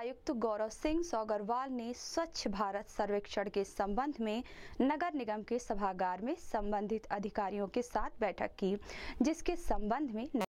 आयुक्त गौरव सिंह सौगरवाल ने स्वच्छ भारत सर्वेक्षण के संबंध में नगर निगम के सभागार में संबंधित अधिकारियों के साथ बैठक की जिसके संबंध में